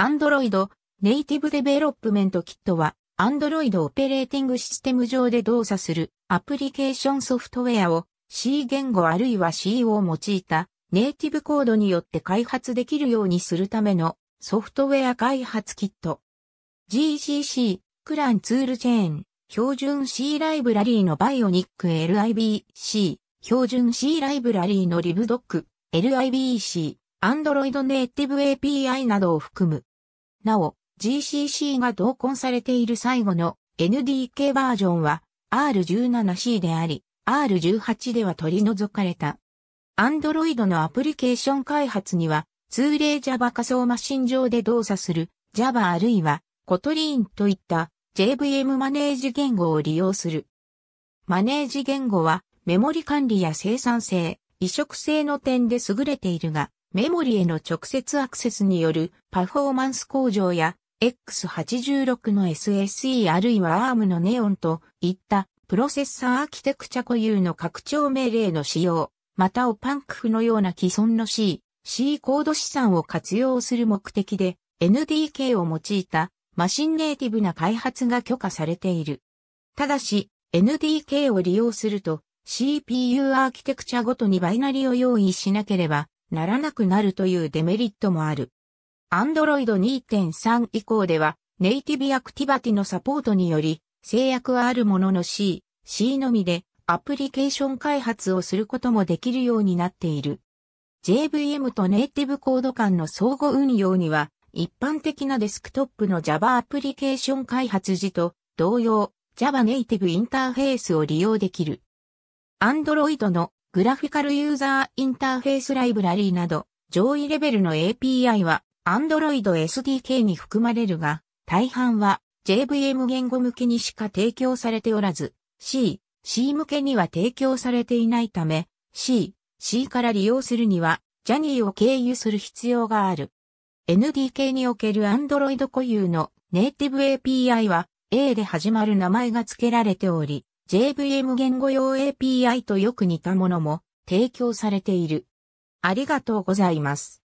Android ネイティブデベロップメントキットは Android オペレーティングシステム上で動作するアプリケーションソフトウェアを C 言語あるいは C を用いたネイティブコードによって開発できるようにするためのソフトウェア開発キット。GCC、クランツールチェーン、標準 C ライブラリーのバイオニック LIBC、標準 C ライブラリーのリブドック LIBC、Android ネイティブ API などを含むなお、GCC が同梱されている最後の NDK バージョンは R17C であり、R18 では取り除かれた。Android のアプリケーション開発には、通例 Java 仮想マシン上で動作する Java あるいは Kotlin といった JVM マネージ言語を利用する。マネージ言語はメモリ管理や生産性、移植性の点で優れているが、メモリへの直接アクセスによるパフォーマンス向上や X86 の SSE あるいは ARM のネオンといったプロセッサーアーキテクチャ固有の拡張命令の使用、またオパンクフのような既存の C、C コード資産を活用する目的で NDK を用いたマシンネイティブな開発が許可されている。ただし、NDK を利用すると CPU アーキテクチャごとにバイナリを用意しなければならなくなるというデメリットもある。Android 2.3以降では、ネイティブアクティバティのサポートにより、制約はあるものの C、C のみでアプリケーション開発をすることもできるようになっている。JVM とネイティブコード間の相互運用には、一般的なデスクトップの Java アプリケーション開発時と同様、Java ネイティブインターフェースを利用できる。Android のグラフィカルユーザーインターフェースライブラリーなど、上位レベルの API は Android SDK に含まれるが、大半は JVM 言語向けにしか提供されておらず、C、C 向けには提供されていないため、C、C から利用するには、ジャニーを経由する必要がある。NDK における Android 固有のネイティブ API は A で始まる名前が付けられており、JVM 言語用 API とよく似たものも提供されている。ありがとうございます。